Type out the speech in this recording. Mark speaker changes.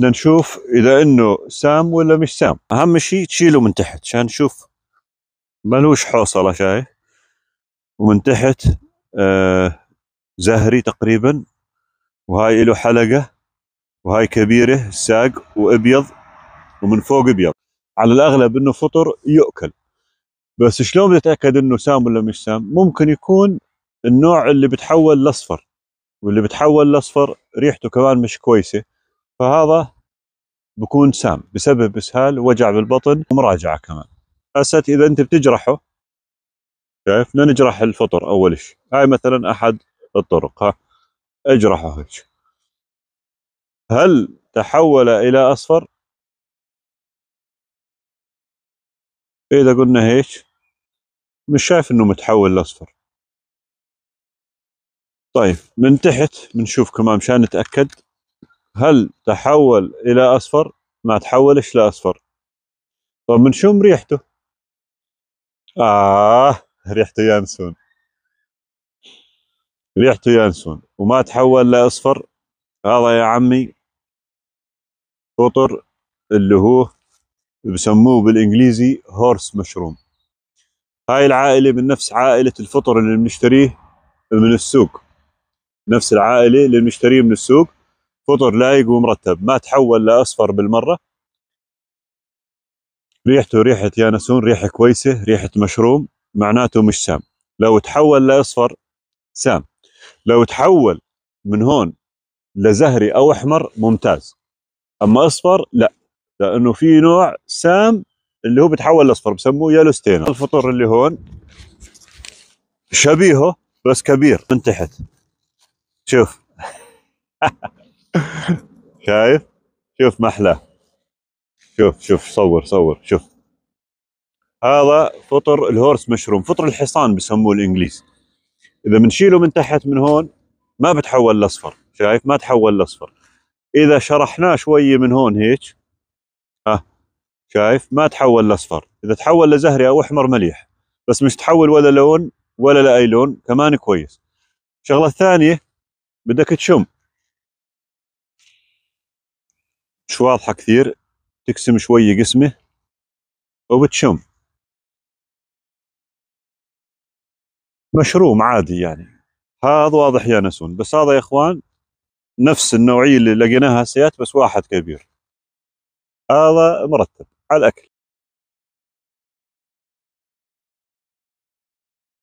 Speaker 1: بدنا نشوف اذا انه سام ولا مش سام اهم شيء تشيله من تحت عشان نشوف ملوش حوصله شايف ومن تحت آه زهري تقريبا وهاي له حلقه وهاي كبيره ساق وابيض ومن فوق ابيض على الاغلب انه فطر يؤكل بس شلون بتتاكد انه سام ولا مش سام ممكن يكون النوع اللي بتحول لاصفر واللي بتحول لاصفر ريحته كمان مش كويسه فهذا بكون سام بسبب اسهال وجع بالبطن ومراجعه كمان هسه اذا انت بتجرحه شايف بدنا نجرح الفطر اول شيء هاي مثلا احد الطرق ها اجرحه هيك هل تحول الى اصفر اذا قلنا هيك مش شايف انه متحول لاصفر طيب من تحت بنشوف كمان مشان نتاكد هل تحول الى اصفر ما تحولش لاصفر طب بنشم ريحته اه ريحته يانسون ريحته يانسون وما تحول لاصفر هذا يا عمي فطر اللي هو بسموه بالانجليزي هورس مشروم هاي العائله من نفس عائله الفطر اللي بنشتريه من السوق نفس العائله اللي بنشتريه من السوق فطر لايق ومرتب ما تحول لاصفر بالمره ريحته ريحه يانسون ريحه كويسه ريحه مشروم معناته مش سام لو تحول لاصفر سام لو تحول من هون لزهري او احمر ممتاز اما اصفر لا لانه في نوع سام اللي هو بتحول لاصفر بسموه ستينر الفطر اللي هون شبيهه بس كبير من تحت شوف شايف شوف محلى شوف شوف صور صور شوف هذا فطر الهورس مشروم فطر الحصان بسموه الانجليز اذا بنشيله من تحت من هون ما بتحول لاصفر شايف ما تحول لاصفر اذا شرحناه شويه من هون هيك ها شايف ما تحول لاصفر اذا تحول لزهري او احمر مليح بس مش تحول ولا لون ولا لاي لون كمان كويس الشغله الثانيه بدك تشم مش واضحة كثير تقسم شوية قسمة وبتشم مشروم عادي يعني هذا واضح يا نسون بس هذا يا اخوان نفس النوعية اللي لقيناها سيات بس واحد كبير هذا مرتب على الأكل